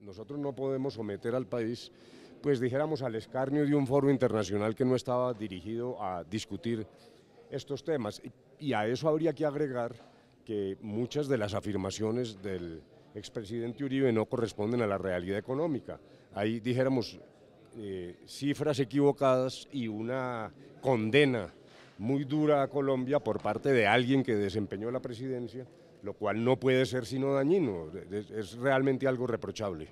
Nosotros no podemos someter al país, pues dijéramos, al escarnio de un foro internacional que no estaba dirigido a discutir estos temas. Y a eso habría que agregar que muchas de las afirmaciones del expresidente Uribe no corresponden a la realidad económica. Ahí dijéramos eh, cifras equivocadas y una condena muy dura a Colombia por parte de alguien que desempeñó la presidencia, lo cual no puede ser sino dañino, es, es realmente algo reprochable.